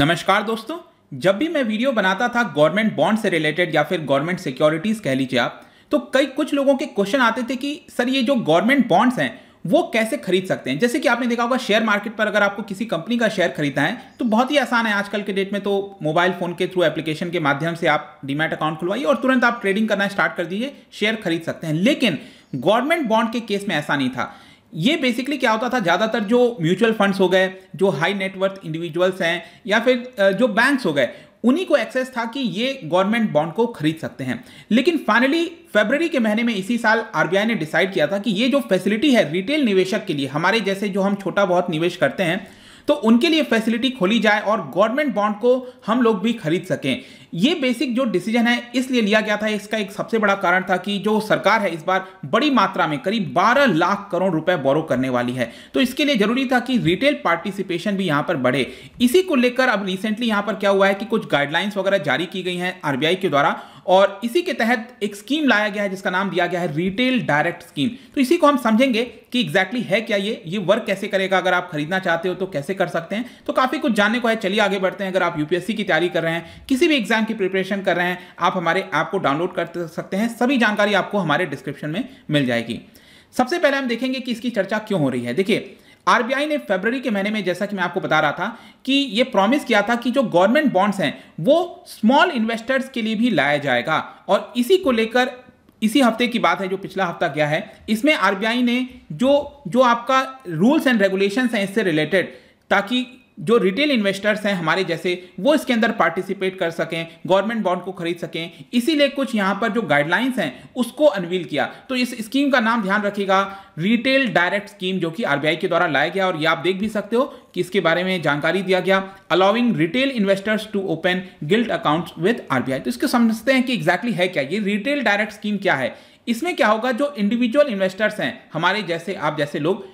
नमस्कार दोस्तों जब भी मैं वीडियो बनाता था गवर्नमेंट बॉन्ड से रिलेटेड या फिर गवर्नमेंट सिक्योरिटीज़ कह लीजिए आप तो कई कुछ लोगों के क्वेश्चन आते थे कि सर ये जो गवर्नमेंट बॉन्ड्स हैं वो कैसे खरीद सकते हैं जैसे कि आपने देखा होगा शेयर मार्केट पर अगर आपको किसी कंपनी का शेयर खरीदना है तो बहुत ही आसान है आजकल के डेट में तो मोबाइल फोन के थ्रू एप्लीकेशन के माध्यम से आप डीमैट अकाउंट खुलवाइए और तुरंत आप ट्रेडिंग करना स्टार्ट कर दीजिए शेयर खरीद सकते हैं लेकिन गवर्नमेंट बॉन्ड के केस में ऐसा नहीं था ये बेसिकली क्या होता था ज़्यादातर जो म्यूचुअल फंड्स हो गए जो हाई नेटवर्थ इंडिविजुअल्स हैं या फिर जो बैंक्स हो गए उन्हीं को एक्सेस था कि ये गवर्नमेंट बॉन्ड को खरीद सकते हैं लेकिन फाइनली फरवरी के महीने में इसी साल आरबीआई ने डिसाइड किया था कि ये जो फैसिलिटी है रिटेल निवेशक के लिए हमारे जैसे जो हम छोटा बहुत निवेश करते हैं तो उनके लिए फैसिलिटी खोली जाए और गवर्नमेंट बॉन्ड को हम लोग भी खरीद सकें ये बेसिक जो डिसीजन है इसलिए लिया गया था इसका एक सबसे बड़ा कारण था कि जो सरकार है इस बार बड़ी मात्रा में करीब 12 लाख करोड़ रुपए बोरो करने वाली है तो इसके लिए जरूरी था कि रिटेल पार्टिसिपेशन भी यहां पर बढ़े इसी को लेकर अब रिसेंटली यहां पर क्या हुआ है कि कुछ गाइडलाइंस वगैरह जारी की गई हैं आरबीआई के द्वारा और इसी के तहत एक स्कीम लाया गया है जिसका नाम दिया गया है रिटेल डायरेक्ट स्कीम तो इसी को हम समझेंगे कि एग्जैक्टली exactly है क्या ये ये वर्क कैसे करेगा अगर आप खरीदना चाहते हो तो कैसे कर सकते हैं तो काफ़ी कुछ जानने को है चलिए आगे बढ़ते हैं अगर आप यूपीएससी की तैयारी कर रहे हैं किसी भी एग्जाम की प्रिपरेशन कर रहे हैं आप हमारे ऐप को डाउनलोड कर सकते हैं सभी जानकारी आपको हमारे डिस्क्रिप्शन में मिल जाएगी सबसे पहले हम देखेंगे कि इसकी चर्चा क्यों हो रही है देखिए आरबीआई ने फेबररी के महीने में जैसा कि मैं आपको बता रहा था कि ये प्रॉमिस किया था कि जो गवर्नमेंट बॉन्ड्स हैं वो स्मॉल इन्वेस्टर्स के लिए भी लाया जाएगा और इसी को लेकर इसी हफ्ते की बात है जो पिछला हफ्ता गया है इसमें आरबीआई ने जो जो आपका रूल्स एंड रेगुलेशंस हैं इससे रिलेटेड ताकि जो रिटेल इन्वेस्टर्स हैं हमारे जैसे वो इसके अंदर पार्टिसिपेट कर सकें गवर्नमेंट बॉन्ड को खरीद सकें इसीलिए कुछ यहाँ पर जो गाइडलाइंस हैं उसको अनवील किया तो इस स्कीम का नाम ध्यान रखिएगा रिटेल डायरेक्ट स्कीम जो कि आरबीआई के द्वारा लाया गया और ये आप देख भी सकते हो कि इसके बारे में जानकारी दिया गया allowing retail investors to open gilt account with R तो इसको समझते हैं कि एग्जैक्टली exactly है क्या ये रिटेल डायरेक्ट स्कीम क्या है इसमें क्या होगा जो इंडिविजुअल इन्वेस्टर्स हैं हमारे जैसे आप जैसे लोग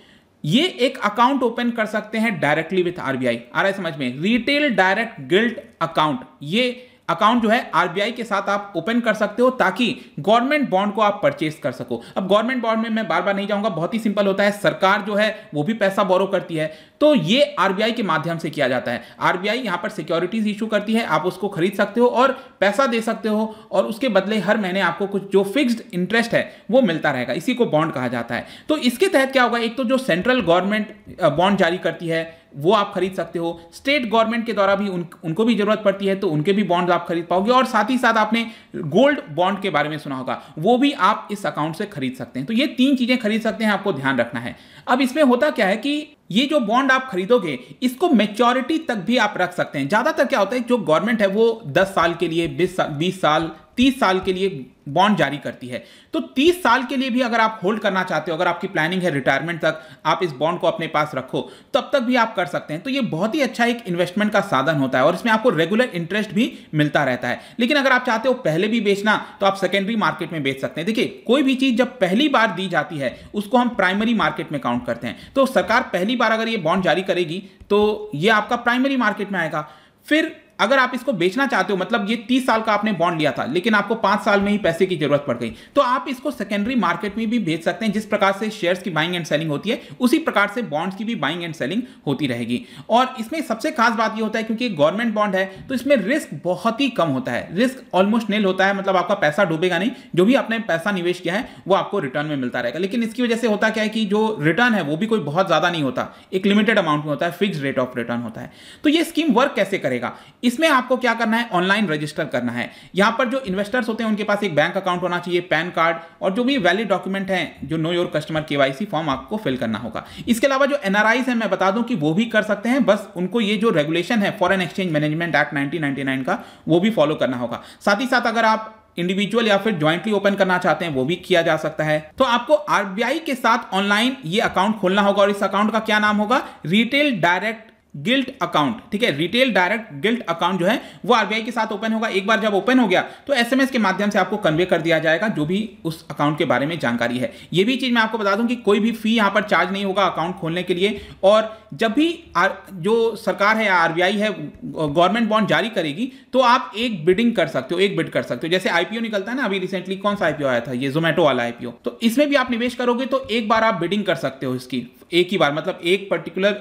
ये एक अकाउंट ओपन कर सकते हैं डायरेक्टली विथ आरबीआई आ रहा है समझ में रिटेल डायरेक्ट गिल्ट अकाउंट ये अकाउंट जो है आरबीआई के साथ आप ओपन कर सकते हो ताकि गवर्नमेंट बॉन्ड को आप परचेस कर सको अब गवर्नमेंट बॉन्ड में मैं बार बार नहीं जाऊंगा बहुत ही सिंपल होता है सरकार जो है वो भी पैसा बोरो करती है तो ये आरबीआई के माध्यम से किया जाता है आरबीआई यहां पर सिक्योरिटीज इशू करती है आप उसको खरीद सकते हो और पैसा दे सकते हो और उसके बदले हर महीने आपको कुछ जो फिक्स्ड इंटरेस्ट है वो मिलता रहेगा इसी को बॉन्ड कहा जाता है तो इसके तहत क्या होगा एक तो जो सेंट्रल गवर्नमेंट बॉन्ड जारी करती है वो आप खरीद सकते हो स्टेट गवर्नमेंट के द्वारा भी उन, उनको भी जरूरत पड़ती है तो उनके भी बॉन्ड आप खरीद पाओगे और साथ ही साथ आपने गोल्ड बॉन्ड के बारे में सुना होगा वो भी आप इस अकाउंट से खरीद सकते हैं तो ये तीन चीजें खरीद सकते हैं आपको ध्यान रखना है अब इसमें होता क्या है कि ये जो बॉन्ड आप खरीदोगे इसको मेच्योरिटी तक भी आप रख सकते हैं ज्यादातर क्या होता है जो गवर्नमेंट है वो 10 साल के लिए 20 साल साल 30 साल के लिए बॉन्ड जारी करती है तो 30 साल के लिए भी अगर आप होल्ड करना चाहते हो अगर आपकी प्लानिंग है रिटायरमेंट तक आप इस बॉन्ड को अपने पास रखो तब तक भी आप कर सकते हैं तो ये बहुत ही अच्छा एक इन्वेस्टमेंट का साधन होता है और इसमें आपको रेगुलर इंटरेस्ट भी मिलता रहता है लेकिन अगर आप चाहते हो पहले भी बेचना तो आप सेकेंडरी मार्केट में बेच सकते हैं देखिए कोई भी चीज जब पहली बार दी जाती है उसको हम प्राइमरी मार्केट में काउंट करते हैं तो सरकार पहली बार अगर ये बॉन्ड जारी करेगी तो ये आपका प्राइमरी मार्केट में आएगा फिर अगर आप इसको बेचना चाहते हो मतलब ये तीस साल का आपने बॉन्ड लिया था लेकिन आपको पांच साल में ही पैसे की जरूरत पड़ गई तो आप इसको सेकेंडरी मार्केट में भी बेच सकते हैं जिस प्रकार से शेयर्स की बाइंग एंड सेलिंग होती है उसी प्रकार से बॉन्ड्स की भी बाइंग एंड सेलिंग होती रहेगी और इसमें सबसे खास बात यह होता है क्योंकि गवर्नमेंट बॉन्ड है तो इसमें रिस्क बहुत ही कम होता है रिस्क ऑलमोस्ट नील होता है मतलब आपका पैसा डूबेगा नहीं जो भी आपने पैसा निवेश किया है वो आपको रिटर्न में मिलता रहेगा लेकिन इसकी वजह से होता क्या है कि जो रिटर्न है वो भी कोई बहुत ज्यादा नहीं होता एक लिमिटेड अमाउंट में होता है फिक्स रेट ऑफ रिटर्न होता है तो ये स्कीम वर्क कैसे करेगा इसमें आपको क्या करना है ऑनलाइन रजिस्टर करना है यहां पर जो इन्वेस्टर्स होते हैं उनके पास एक बैंक अकाउंट होना चाहिए पैन कार्ड और जो भी वैलिड डॉक्यूमेंट है जो नो योर कस्टमर के फॉर्म आपको फिल करना होगा इसके अलावा जो एनआरआईज है मैं बता दूं कि वो भी कर सकते हैं बस उनको ये जो रेगुलेशन है foreign exchange management act nineteen का वो भी फॉलो करना होगा साथ ही साथ अगर आप इंडिविजुअल या फिर ज्वाइंटली ओपन करना चाहते हैं वो भी किया जा सकता है तो आपको आरबीआई के साथ ऑनलाइन ये अकाउंट खोलना होगा और इस अकाउंट का क्या नाम होगा रिटेल डायरेक्ट गिल्ट अकाउंट ठीक है रिटेल डायरेक्ट गिल्ट अकाउंट जो है वो आरबीआई के साथ ओपन होगा एक बार जब ओपन हो गया तो एसएमएस के माध्यम से आपको कन्वे कर दिया जाएगा जो भी उस अकाउंट के बारे में जानकारी है ये भी चीज़ मैं आपको बता दूं कि कोई भी फी यहां पर चार्ज नहीं होगा अकाउंट खोलने के लिए और जब भी आर, जो सरकार है आरबीआई है गवर्नमेंट बॉन्ड जारी करेगी तो आप एक बिडिंग कर सकते हो एक बिड कर सकते हो जैसे आईपीओ निकलता है ना अभी रिसेंटली कौन सा आईपीओ आया था ये जोमेटो वाला आईपीओ तो इसमें भी आप निवेश करोगे तो एक बार आप बिडिंग कर सकते हो इसकी एक ही बार मतलब एक पर्टिकुलर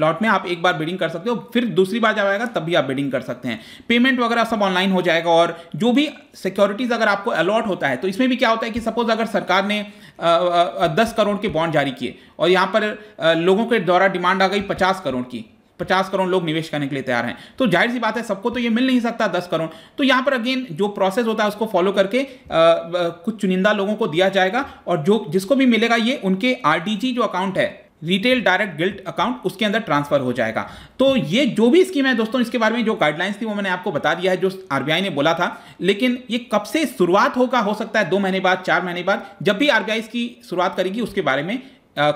लॉट uh, में आप एक बार बिडिंग कर सकते हो फिर दूसरी बार जब आएगा तब भी आप बिडिंग कर सकते हैं पेमेंट वगैरह सब ऑनलाइन हो जाएगा और जो भी सिक्योरिटीज़ अगर आपको अलॉट होता है तो इसमें भी क्या होता है कि सपोज अगर सरकार ने uh, uh, दस करोड़ के बॉन्ड जारी किए और यहाँ पर लोगों के द्वारा डिमांड आ गई पचास करोड़ की पचास करोड़ लोग निवेश करने के लिए तैयार हैं तो जाहिर सी बात है सबको तो ये मिल नहीं सकता दस करोड़ तो यहाँ पर अगेन जो प्रोसेस होता है उसको फॉलो करके आ, कुछ चुनिंदा लोगों को दिया जाएगा और जो जिसको भी मिलेगा ये उनके आर जो अकाउंट है रिटेल डायरेक्ट गिल्ट अकाउंट उसके अंदर ट्रांसफर हो जाएगा तो ये जो भी स्कीम है दोस्तों इसके बारे में जो गाइडलाइंस थी वो मैंने आपको बता दिया है जो आरबीआई ने बोला था लेकिन ये कब से शुरुआत होगा हो सकता है दो महीने बाद चार महीने बाद जब भी आरबीआई इसकी शुरुआत करेगी उसके बारे में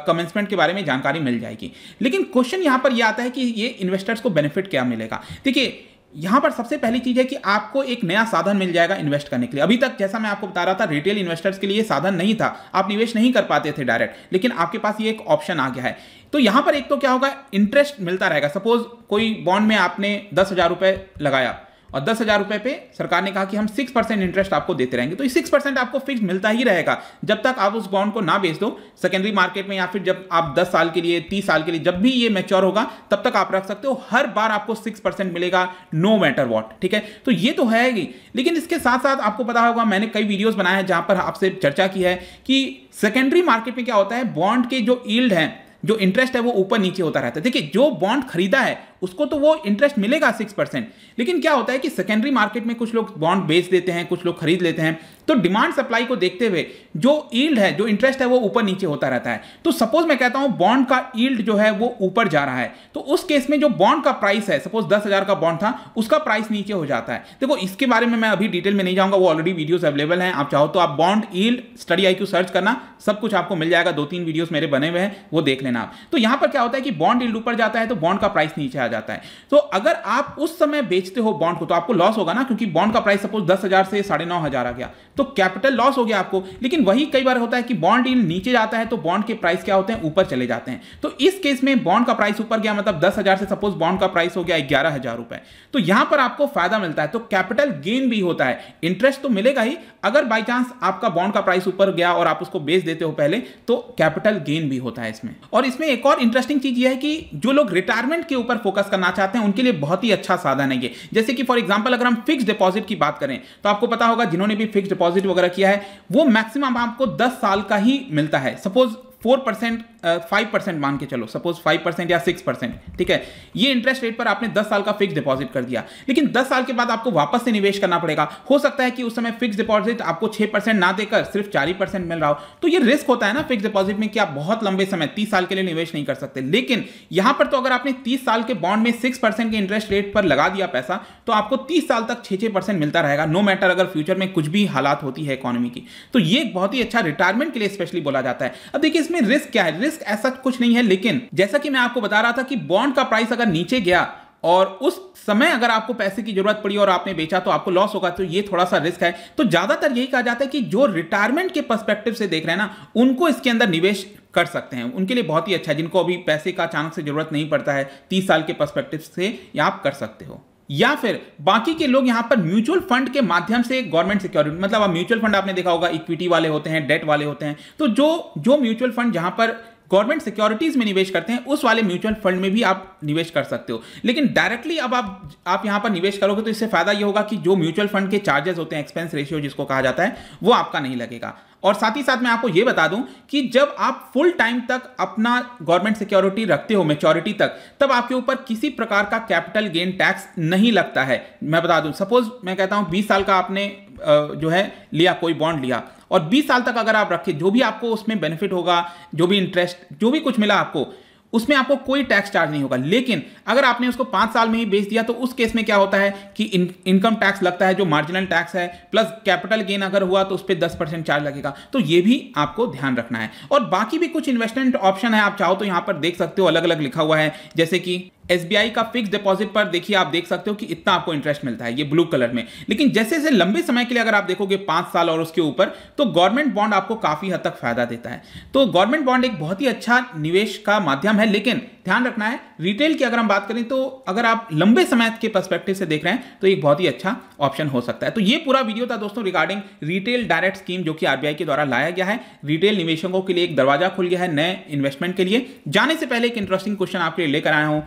कमेंसमेंट के बारे में जानकारी मिल जाएगी लेकिन क्वेश्चन यहाँ पर यह आता है कि ये इन्वेस्टर्स को बेनिफिट क्या मिलेगा देखिए यहां पर सबसे पहली चीज है कि आपको एक नया साधन मिल जाएगा इन्वेस्ट करने के लिए अभी तक जैसा मैं आपको बता रहा था रिटेल इन्वेस्टर्स के लिए साधन नहीं था आप निवेश नहीं कर पाते थे डायरेक्ट लेकिन आपके पास ये एक ऑप्शन आ गया है तो यहां पर एक तो क्या होगा इंटरेस्ट मिलता रहेगा सपोज कोई बॉन्ड में आपने दस हजार लगाया और दस हज़ार रुपए पे सरकार ने कहा कि हम सिक्स परसेंट इंटरेस्ट आपको देते रहेंगे तो सिक्स परसेंट आपको फिक्स मिलता ही रहेगा जब तक आप उस बॉन्ड को ना बेच दो सेकेंडरी मार्केट में या फिर जब आप दस साल के लिए तीस साल के लिए जब भी ये मेच्योर होगा तब तक आप रख सकते हो हर बार आपको सिक्स परसेंट मिलेगा नो मैटर वॉट ठीक है तो ये तो है ही लेकिन इसके साथ साथ आपको पता होगा मैंने कई वीडियोज़ बनाए हैं जहां पर आपसे चर्चा की है कि सेकेंडरी मार्केट में क्या होता है बॉन्ड के जो ईल्ड हैं जो इंटरेस्ट है वो ऊपर नीचे होता रहता है देखिए जो बॉन्ड खरीदा है उसको तो वो इंटरेस्ट मिलेगा सिक्स परसेंट लेकिन क्या होता है कि सेकेंडरी मार्केट में कुछ लोग बॉन्ड बेच देते हैं कुछ लोग खरीद लेते हैं तो डिमांड सप्लाई को देखते हुए जो ईल्ड है जो इंटरेस्ट है वो ऊपर नीचे होता रहता है तो सपोज मैं कहता हूं बॉन्ड का ईल्ड जो है वो ऊपर जा रहा है तो उस केस में जो बॉन्ड का प्राइस है सपोज दस हज़ार का बॉन्ड था उसका प्राइस नीचे हो जाता है देखो इसके बारे में मैं अभी डिटेल में नहीं जाऊंगा वो ऑलरेडी वीडियोज़ अवेलेबल हैं आप चाहो तो आप bond yield study I search करना सब कुछ आपको मिल जाएगा दो तीन वीडियो मेरे बने हुए हैं वो देख लेना आप तो यहां पर क्या होता है कि बॉन्ड ईल्ड ऊपर जाता है तो बॉन्ड का प्राइस नीचे आ जाता है तो अगर आप उस समय बेचते हो बॉन्ड को तो आपको लॉस होगा ना क्योंकि बॉन्ड का प्राइस सपोज दस हज़ार से साढ़े नौ हज़ार आ गया तो कैपिटल लॉस हो गया आपको लेकिन वही कई बार होता है कि बॉन्ड इन नीचे जाता है तो बॉन्ड के प्राइस क्या होते हैं ऊपर चले जाते हैं तो इस केस में बॉन्ड का प्राइस ऊपर गया मतलब दस हजार से सपोज बॉन्ड का प्राइस हो गया ग्यारह हजार रुपए तो यहां पर आपको फायदा मिलता है तो कैपिटल गेन भी होता है इंटरेस्ट तो मिलेगा ही अगर बाई चांस आपका बॉन्ड का प्राइस ऊपर गया और आप उसको बेच देते हो पहले तो कैपिटल गेन भी होता है इसमें और इसमें एक और इंटरेस्टिंग चीज यह है कि जो लोग रिटायरमेंट के ऊपर फोकस करना चाहते हैं उनके लिए बहुत ही अच्छा साधन है ये जैसे कि फॉर एग्जांपल अगर हम फिक्स डिपॉजिट की बात करें तो आपको पता होगा जिन्होंने भी फिक्स डिपॉजिट वगैरह किया है वो मैक्सिमम आपको दस साल का ही मिलता है suppose four percent five percent मान के चलो सपोज फाइव परसेंट या सिक्स परसेंट ठीक है ये इंटरेस्ट रेट पर आपने दस साल का फिक्स डिपॉजिट कर दिया लेकिन दस साल के बाद आपको वापस से निवेश करना पड़ेगा हो सकता है कि उस समय फिक्स डिपॉजिट आपको छह परसेंट ना देकर सिर्फ चार ही परसेंट मिल रहा हो तो ये रिस्क होता है ना फिक्स डिपॉजिट में कि आप बहुत लंबे समय तीस साल के लिए निवेश नहीं कर सकते लेकिन यहां पर तो अगर आपने तीस साल के बॉन्ड में सिक्स परसेंट के इंटरेस्ट रेट पर लगा दिया पैसा तो आपको तीस साल तक छह छह परसेंट मिलता रहेगा नो मैटर अगर फ्यूचर में कुछ भी हालात होती है इकोनॉमी की तो ये बहुत ही अच्छा रिटायरमेंट के लिए स्पेशली बोला जाता है अब देखिए इसमें रिस्क क्या है रिस्क रिस्क ऐसा कुछ नहीं है लेकिन जैसा कि मैं आपको बता रहा था कि बॉन्ड का प्राइस अगर नीचे गया और उस समय अगर आपको पैसे की जरूरत पड़ी और आपने बेचा तो आपको लॉस होगा तो ये थोड़ा सा रिस्क है तो ज्यादातर यही कहा जाता है कि जो रिटायरमेंट के पर्सपेक्टिव से देख रहे हैं ना उनको इसके अंदर निवेश कर सकते हैं उनके लिए बहुत ही अच्छा है जिनको अभी पैसे का अचानक से जरूरत नहीं पड़ता है तीस साल के पर्सपेक्टिव से आप कर सकते हो या फिर बाकी के लोग यहां पर म्यूचुअल फंड के माध्यम से गवर्नमेंट सिक्योरिटी मतलब म्यूचुअल फंड आपने देखा होगा इक्विटी वाले होते हैं डेट वाले होते हैं तो जो जो म्यूचुअल फंड जहां पर गवर्नमेंट सिक्योरिटीज में निवेश करते हैं उस वाले म्यूचुअल फंड में भी आप निवेश कर सकते हो लेकिन डायरेक्टली अब आप आप यहां पर निवेश करोगे तो इससे फायदा यह होगा कि जो म्यूचुअल फंड के चार्जेस होते हैं एक्सपेंस रेशियो जिसको कहा जाता है वो आपका नहीं लगेगा और साथ ही साथ मैं आपको ये बता दूं कि जब आप फुल टाइम तक अपना गवर्नमेंट सिक्योरिटी रखते हो मेच्योरिटी तक तब आपके ऊपर किसी प्रकार का कैपिटल गेन टैक्स नहीं लगता है मैं बता दूं सपोज मैं कहता हूं 20 साल का आपने जो है लिया कोई बॉन्ड लिया और 20 साल तक अगर आप रखें जो भी आपको उसमें बेनिफिट होगा जो भी इंटरेस्ट जो भी कुछ मिला आपको उसमें आपको कोई टैक्स चार्ज नहीं होगा लेकिन अगर आपने उसको पांच साल में ही बेच दिया तो उस केस में क्या होता है कि इन, इनकम टैक्स लगता है जो मार्जिनल टैक्स है प्लस कैपिटल गेन अगर हुआ तो उस पर दस परसेंट चार्ज लगेगा तो ये भी आपको ध्यान रखना है और बाकी भी कुछ इन्वेस्टमेंट ऑप्शन है आप चाहो तो यहां पर देख सकते हो अलग अलग लिखा हुआ है जैसे कि एस का फिक्स डिपॉजिट पर देखिए आप देख सकते हो कि इतना आपको इंटरेस्ट मिलता है ये ब्लू कलर में लेकिन जैसे जैसे लंबे समय के लिए अगर आप देखोगे पांच साल और उसके ऊपर तो गवर्नमेंट बॉन्ड आपको काफी हद तक फायदा देता है तो गवर्नमेंट बॉन्ड एक बहुत ही अच्छा निवेश का माध्यम है लेकिन ध्यान रखना है रिटेल की अगर हम बात करें तो अगर आप लंबे समय के परस्पेक्टिव से देख रहे हैं तो एक बहुत ही अच्छा ऑप्शन हो सकता है तो ये पूरा वीडियो था दोस्तों रिगार्डिंग रिटेल डायरेक्ट स्कीम जो कि आरबीआई के द्वारा लाया गया है रिटेल निवेशकों के लिए एक दरवाजा खुल गया है नए इन्वेस्टमेंट के लिए जाने से पहले एक इंटरेस्टिंग क्वेश्चन आपके लिए लेकर आया हूं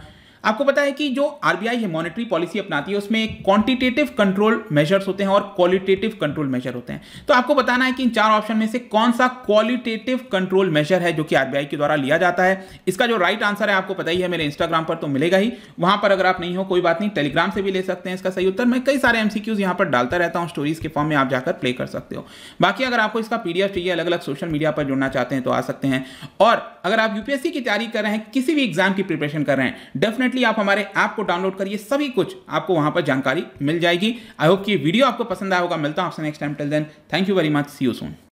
आपको पता है कि जो आरबीआई है मॉनेटरी पॉलिसी अपनाती है उसमें क्वांटिटेटिव कंट्रोल मेजर्स होते हैं और क्वालिटेटिव कंट्रोल मेजर होते हैं तो आपको बताना है कि इन चार ऑप्शन में से कौन सा क्वालिटेटिव कंट्रोल मेजर है जो कि आरबीआई के द्वारा लिया जाता है इसका जो राइट आंसर है आपको पता ही है मेरे इंस्टाग्राम पर तो मिलेगा ही वहां पर अगर आप नहीं हो कोई बात नहीं टेलीग्राम से भी ले सकते हैं इसका सही उत्तर मैं कई सारे एमसीक्यूज यहां पर डालता रहता हूं स्टोरीज के फॉर्म में आप जाकर प्ले कर सकते हो बाकी अगर आपको इसका पीडीएफ चाहिए अलग अलग सोशल मीडिया पर जुड़ना चाहते हैं तो आ सकते हैं और अगर आप यूपीएससी की तैयारी कर रहे हैं किसी भी एग्जाम की प्रिपरेशन कर रहे हैं डेफिनेटली डेफिनेटली आप हमारे ऐप को डाउनलोड करिए सभी कुछ आपको वहां पर जानकारी मिल जाएगी आई होप कि वीडियो आपको पसंद आया होगा मिलता हूँ आपसे next time till then thank you very much see you soon